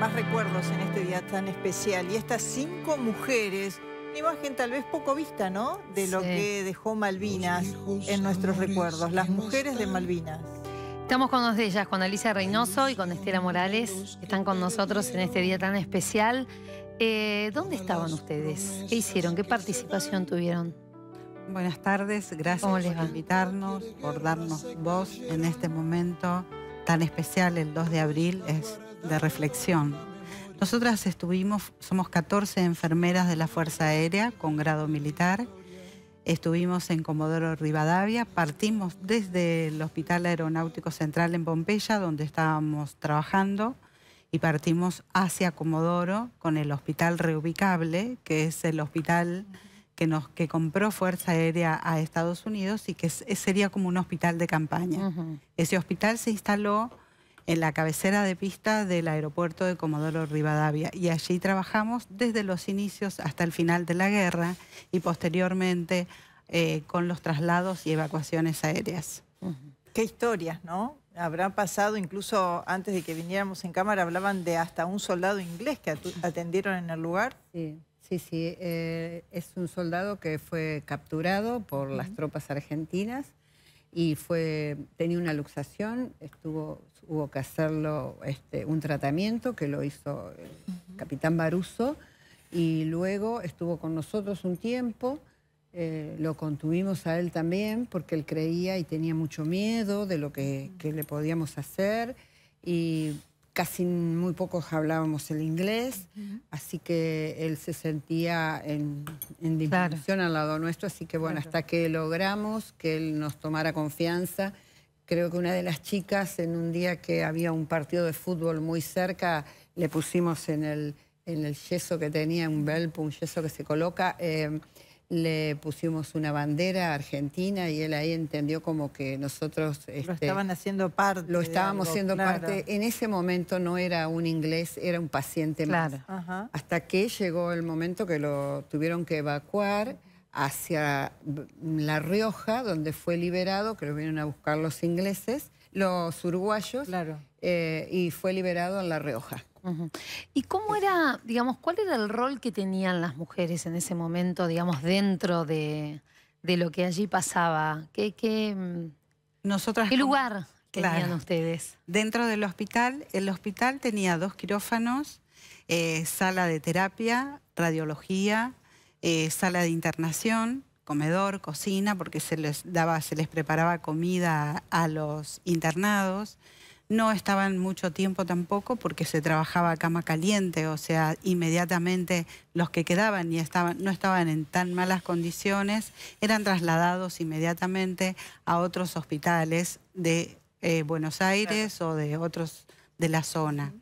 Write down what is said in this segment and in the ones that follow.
más recuerdos en este día tan especial. Y estas cinco mujeres, una imagen tal vez poco vista, ¿no? De lo que dejó Malvinas en nuestros recuerdos, las mujeres de Malvinas. Estamos con dos de ellas, con Alicia Reynoso y con Estela Morales, que están con nosotros en este día tan especial. Eh, ¿Dónde estaban ustedes? ¿Qué hicieron? ¿Qué participación tuvieron? Buenas tardes, gracias por invitarnos, por darnos voz en este momento tan especial el 2 de abril es de reflexión. Nosotras estuvimos, somos 14 enfermeras de la Fuerza Aérea con grado militar. Estuvimos en Comodoro Rivadavia, partimos desde el Hospital Aeronáutico Central en Pompeya, donde estábamos trabajando, y partimos hacia Comodoro con el Hospital Reubicable, que es el hospital que, compró Fuerza Aérea a Estados Unidos y que sería como un hospital de campaña. Ese hospital se instaló en la cabecera de pista del aeropuerto de Comodoro Rivadavia y allí trabajamos desde los inicios hasta el final de la guerra y posteriormente eh, con los traslados y evacuaciones aéreas. Qué historias, ¿no? Habrá pasado, incluso antes de que viniéramos en cámara, hablaban de hasta un soldado inglés que atendieron en el lugar. Sí. Sí, sí, eh, es un soldado que fue capturado por las tropas argentinas y fue, tenía una luxación, estuvo, hubo que hacerlo este, un tratamiento que lo hizo el capitán Baruso y luego estuvo con nosotros un tiempo. Eh, lo contuvimos a él también porque él creía y tenía mucho miedo de lo que, que le podíamos hacer y casi muy pocos hablábamos el inglés, así que él se sentía en, en al lado nuestro, así que bueno, hasta que logramos que él nos tomara confianza, creo que una de las chicas en un día que había un partido de fútbol muy cerca, le pusimos en el, yeso que tenía, un belpo, un yeso que se coloca, eh, le pusimos una bandera argentina y él ahí entendió como que nosotros... lo este, estaban haciendo parte. Lo estábamos haciendo parte. En ese momento no era un inglés, era un paciente más. Hasta que llegó el momento que lo tuvieron que evacuar hacia La Rioja, donde fue liberado, que lo vinieron a buscar los ingleses, los uruguayos, eh, y fue liberado en La Rioja. ¿Y cómo era, digamos, cuál era el rol que tenían las mujeres en ese momento, digamos, dentro de, lo que allí pasaba? ¿Qué, qué, mm, lugar tenían ustedes? Dentro del hospital, el hospital tenía dos quirófanos, eh, sala de terapia, radiología, eh, sala de internación, comedor, cocina, porque se les daba, se les preparaba comida a los internados. No estaban mucho tiempo tampoco porque se trabajaba a cama caliente, o sea, inmediatamente los que quedaban y estaban, no estaban en tan malas condiciones eran trasladados inmediatamente a otros hospitales de eh, Buenos Aires o de otros de la zona.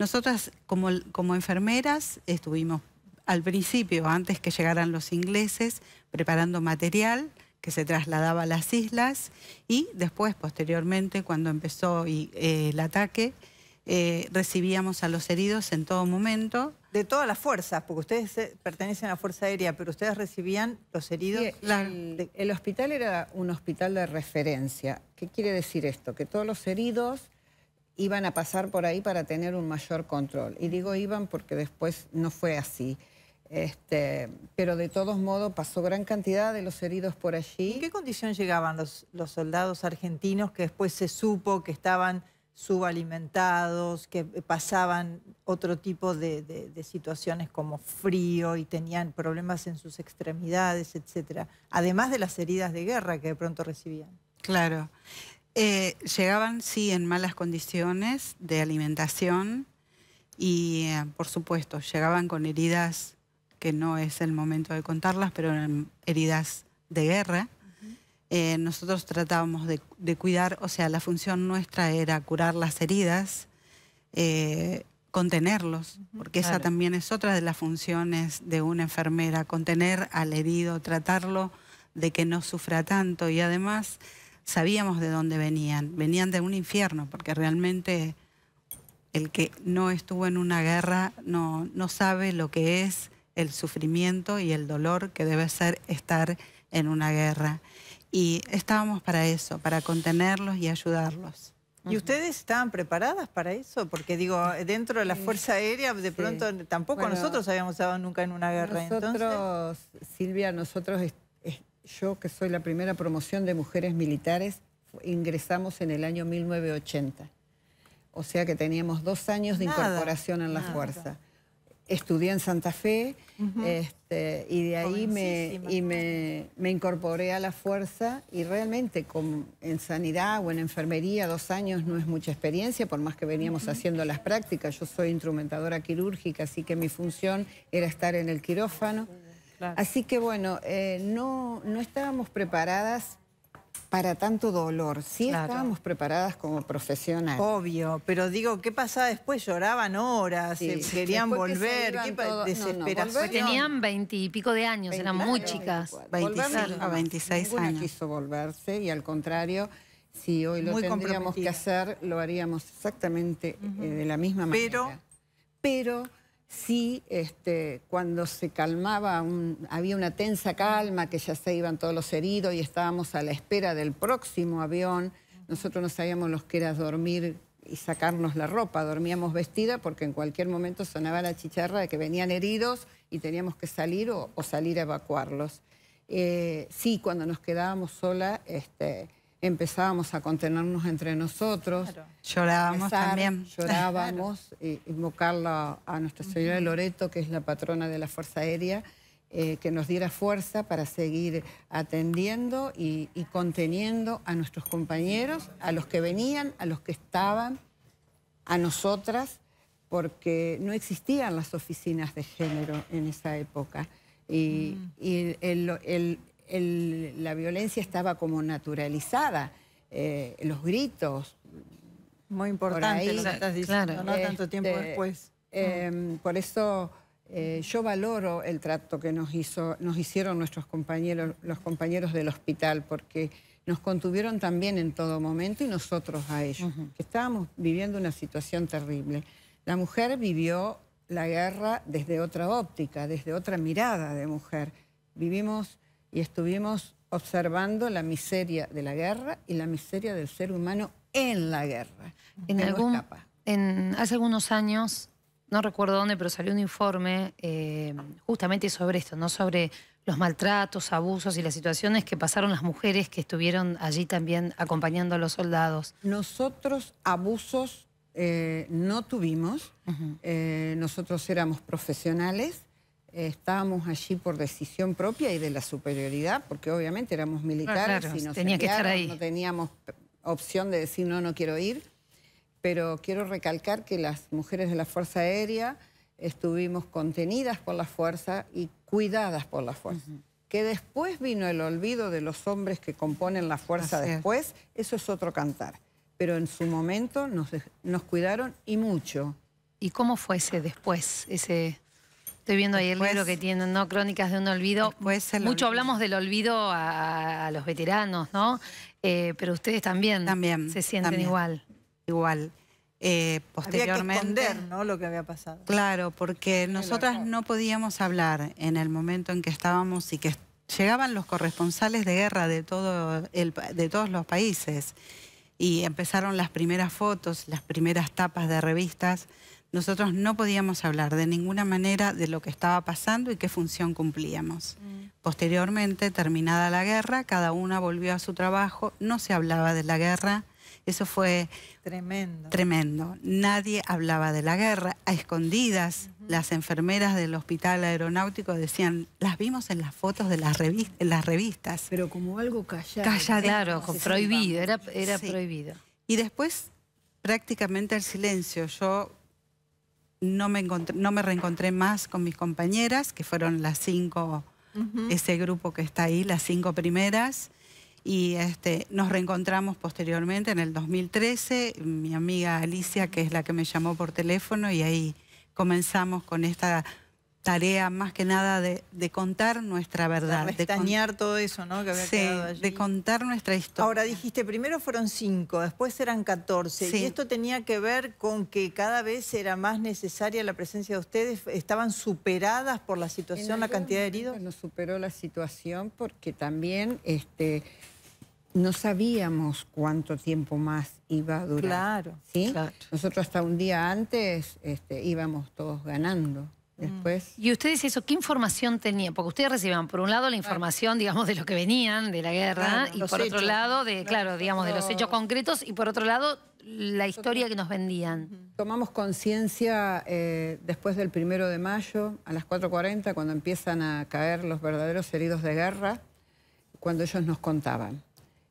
Nosotras como enfermeras estuvimos al principio, antes que llegaran los ingleses, preparando material que se trasladaba a las islas y después, posteriormente, cuando empezó eh, el ataque, eh, recibíamos a los heridos en todo momento. De todas las fuerzas, porque ustedes eh, pertenecen a la Fuerza Aérea, pero ustedes recibían los heridos. el, hospital era un hospital de referencia. ¿Qué quiere decir esto? Que todos los heridos iban a pasar por ahí para tener un mayor control. Y digo iban porque después no fue así. Este, pero de todos modos pasó gran cantidad de los heridos por allí. ¿En qué condición llegaban los, los soldados argentinos que después se supo que estaban subalimentados, que pasaban otro tipo de, situaciones como frío y tenían problemas en sus extremidades, etcétera? Además de las heridas de guerra que de pronto recibían. Claro. Eh, llegaban, sí, en malas condiciones de alimentación y, eh, por supuesto, llegaban con heridas que no es el momento de contarlas, pero eran heridas de guerra. Eh, nosotros tratábamos de, cuidar, o sea, la función nuestra era curar las heridas, eh, contenerlos, porque esa también es otra de las funciones de una enfermera, contener al herido, tratarlo de que no sufra tanto y además sabíamos de dónde venían, venían de un infierno, porque realmente el que no estuvo en una guerra no, no sabe lo que es el sufrimiento y el dolor que debe ser estar en una guerra. Y estábamos para eso, para contenerlos y ayudarlos. ¿Y ustedes estaban preparadas para eso? Porque digo, dentro de la Fuerza Aérea, de pronto tampoco nosotros habíamos estado nunca en una guerra. Nosotros, Silvia, nosotros, yo que soy la primera promoción de mujeres militares, ingresamos en el año 1980. O sea que teníamos dos años de incorporación en la fuerza estudié en Santa Fe este, y de ahí me, y me, me, incorporé a la fuerza y realmente con, en sanidad o en enfermería dos años no es mucha experiencia, por más que veníamos haciendo las prácticas. Yo soy instrumentadora quirúrgica, así que mi función era estar en el quirófano. Así que bueno, eh, no, no estábamos preparadas para tanto dolor. Sí estábamos preparadas como profesionales. Obvio, pero digo, ¿qué pasaba después? Lloraban horas, querían volver, ¿Qué desesperación. Tenían veintipico de años, eran muy chicas. a 26 años. quiso volverse y al contrario... Si hoy lo muy tendríamos que hacer, lo haríamos exactamente eh, de la misma manera. Pero... Pero sí, este, cuando se calmaba, había una tensa calma, que ya se iban todos los heridos y estábamos a la espera del próximo avión. Nosotros no sabíamos los que era dormir y sacarnos la ropa, dormíamos vestida porque en cualquier momento sonaba la chicharra de que venían heridos y teníamos que salir o, salir a evacuarlos. Eh, sí, cuando nos quedábamos sola, este, empezábamos a contenernos entre nosotros. Llorábamos también. Llorábamos, eh, invocarla a Nuestra Señora Loreto, que es la patrona de la Fuerza Aérea, eh, que nos diera fuerza para seguir atendiendo y, conteniendo a nuestros compañeros, a los que venían, a los que estaban, a nosotras, porque no existían las oficinas de género en esa época. Y, mm. el la violencia estaba como naturalizada, eh, los gritos. Muy importante no tanto tiempo este, después. Em, por eso eh, yo valoro el trato que nos, hizo, nos hicieron nuestros compañeros, los compañeros del hospital, porque nos contuvieron también en todo momento y nosotros a ellos, que estábamos viviendo una situación terrible. La mujer vivió la guerra desde otra óptica, desde otra mirada de mujer. Vivimos y estuvimos observando la miseria de la guerra y la miseria del ser humano en la guerra. En algún, hace algunos años, no recuerdo dónde, pero salió un informe eh, justamente sobre esto, no sobre los maltratos, abusos y las situaciones que pasaron las mujeres que estuvieron allí también acompañando a los soldados. Nosotros abusos eh, no tuvimos, eh, nosotros éramos profesionales, estábamos allí por decisión propia y de la superioridad, porque obviamente éramos militares y nos no teníamos opción de decir no, no quiero ir. Pero quiero recalcar que las mujeres de la Fuerza Aérea estuvimos contenidas por la fuerza y cuidadas por la fuerza. Que después vino el olvido de los hombres que componen la fuerza después, eso es otro cantar. Pero en su momento nos, nos cuidaron y mucho. ¿Y cómo fue ese después, ese Estoy viendo ahí el libro que tienen, ¿no? Crónicas de un olvido. Mucho hablamos del olvido a, los veteranos, ¿no? Eh, pero ustedes también, se sienten igual. Igual. Eh, posteriormente. ¿no? Lo que había pasado. Claro, porque nosotras no podíamos hablar en el momento en que estábamos y que llegaban los corresponsales de guerra de, todo el, de todos los países y empezaron las primeras fotos, las primeras tapas de revistas nosotros no podíamos hablar de ninguna manera de lo que estaba pasando y qué función cumplíamos. Mm. Posteriormente, terminada la guerra, cada una volvió a su trabajo, no se hablaba de la guerra. Eso fue tremendo. tremendo. Nadie hablaba de la guerra. A escondidas, las enfermeras del hospital aeronáutico decían, las vimos en las fotos de las, revistas, las revistas. Pero como algo callado. Callado. Claro, prohibido, era, prohibido. Y después prácticamente el silencio. Yo no me, encontré, no me reencontré más con mis compañeras, que fueron las cinco, ese grupo que está ahí, las cinco primeras. Y este, nos reencontramos posteriormente en el 2013, mi amiga Alicia, que es la que me llamó por teléfono, y ahí comenzamos con esta tarea más que nada de, contar nuestra verdad. De dañar todo eso, ¿no? Que había sí, de contar nuestra historia. Ahora dijiste, primero fueron cinco, después eran catorce. Y esto tenía que ver con que cada vez era más necesaria la presencia de ustedes. ¿Estaban superadas por la situación, la cantidad de heridos? Nos superó la situación porque también este, no sabíamos cuánto tiempo más iba a durar. Claro, ¿sí? Nosotros hasta un día antes este, íbamos todos ganando. Mm. Y ustedes, eso, ¿qué información tenían? Porque ustedes recibían, por un lado, la información, digamos, de lo que venían, de la guerra, y por otro lado, de, claro, digamos, de los hechos concretos, y por otro lado, la historia que nos vendían. Tomamos conciencia eh, después del primero de mayo, a las 4.40, cuando empiezan a caer los verdaderos heridos de guerra, cuando ellos nos contaban.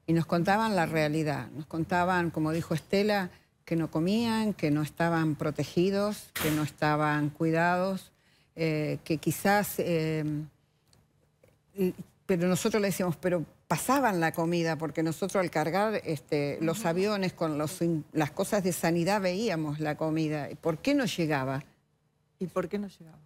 Y nos contaban la realidad, nos contaban, como dijo Estela, que no comían, que no estaban protegidos, que no estaban cuidados, eh, que quizás... Eh, pero nosotros le decíamos, pero pasaban la comida, porque nosotros al cargar este, los aviones con las cosas de sanidad veíamos la comida. ¿Por qué no llegaba? ¿Y por qué no llegaba?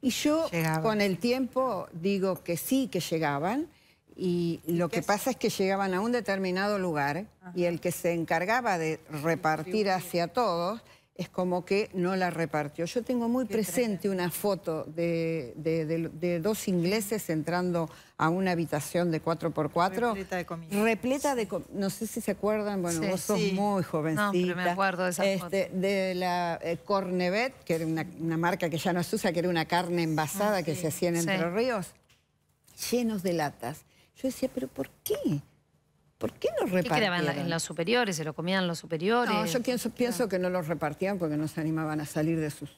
Y yo con el tiempo digo que sí que llegaban, y lo que pasa es que llegaban a un determinado lugar y el que se encargaba de repartir hacia todos es como que no la repartió. Yo tengo muy presente una foto de, dos ingleses entrando a una habitación de 4x4. Repleta de comida. Repleta de No sé si se acuerdan, bueno, vos sos muy jovencita. No, me acuerdo de esa este, foto. De la eh, Cornevet, que era una, marca que ya no se usa, que era una carne ah, envasada que se hacía en Entre Ríos, llenos de latas. Yo decía, ¿pero por qué? ¿Por qué no repartían? ¿Qué quedaban en los superiores? ¿Se lo comían los superiores? No, yo pienso, pienso que no los repartían porque no se animaban a salir de sus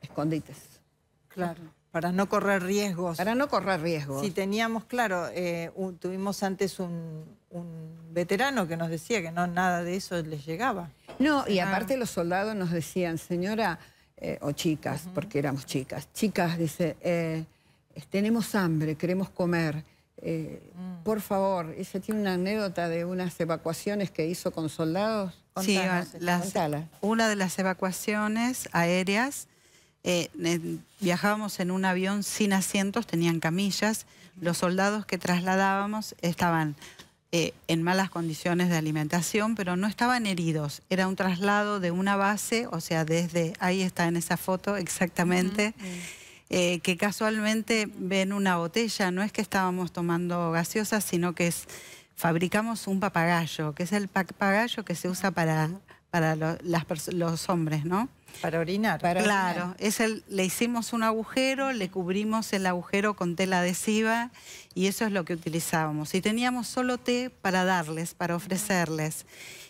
escondites. Claro, para no correr riesgos. Para no correr riesgos. Si teníamos, claro, eh, tuvimos antes un, veterano que nos decía que no nada de eso les llegaba. No, y aparte los soldados nos decían, señora, eh, o chicas, porque éramos chicas, chicas, dice, eh, tenemos hambre, queremos comer eh, por favor, se tiene una anécdota de unas evacuaciones que hizo con soldados. sí, ah, una de las evacuaciones aéreas, eh, viajábamos en un avión sin asientos, tenían camillas. Los soldados que trasladábamos estaban eh, en malas condiciones de alimentación, pero no estaban heridos. Era un traslado de una base, o sea, desde ahí está en esa foto exactamente. Eh, que casualmente ven una botella, no es que estábamos tomando gaseosa, sino que fabricamos un papagayo, que es el papagayo que se usa para, para los hombres, ¿no? Para orinar. claro, Es le hicimos un agujero, le cubrimos el agujero con tela adhesiva y eso es lo que utilizábamos. Y teníamos solo té para darles, para ofrecerles.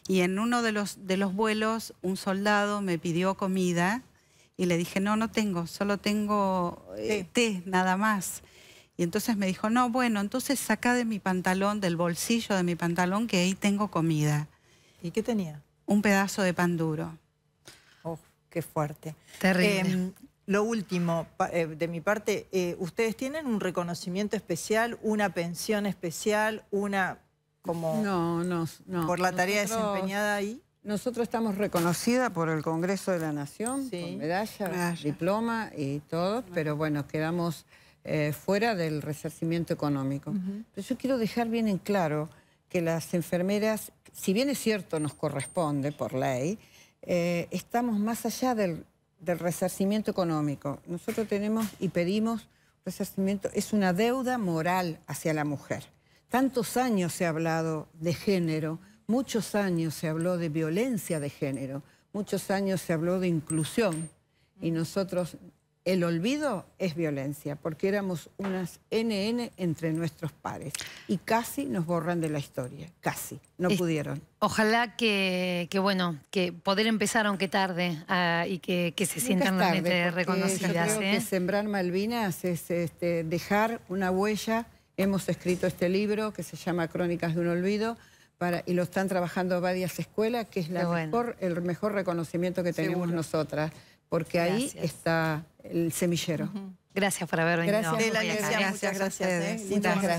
Y en uno de los, de los vuelos, un soldado me pidió comida y le dije, no, no tengo, solo tengo eh, té, nada más. Y entonces me dijo, no, bueno, entonces saca de mi pantalón, del bolsillo de mi pantalón, que ahí tengo comida. ¿Y qué tenía? Un pedazo de pan duro. Oh, qué fuerte. Terrible. Em, lo último, eh, de mi parte, eh, ¿ustedes tienen un reconocimiento especial, una pensión especial, una como... No, no, no. Por la tarea desempeñada ahí. Nosotros estamos reconocida por el Congreso de la Nación, medalla, diploma y todo, pero bueno, quedamos eh, fuera del resarcimiento económico. Pero yo quiero dejar bien en claro que las enfermeras, si bien es cierto nos corresponde por ley, eh, estamos más allá del, del resarcimiento económico. Nosotros tenemos y pedimos resarcimiento, es una deuda moral hacia la mujer. Tantos años se ha hablado de género, Muchos años se habló de violencia de género, muchos años se habló de inclusión y nosotros, el olvido es violencia, porque éramos unas NN entre nuestros pares y casi nos borran de la historia, casi, no pudieron. Ojalá que, bueno, que poder empezar aunque tarde ah, y que, se sientan realmente reconocidas. Yo ¿eh? sembrar Malvinas es este, dejar una huella. Hemos escrito este libro que se llama Crónicas de un Olvido, y lo están trabajando varias escuelas, que es la el mejor reconocimiento que tenemos nosotras, porque ahí está el semillero. Gracias por haber venido. Gracias, gracias, gracias. ¿eh? Muchas gracias.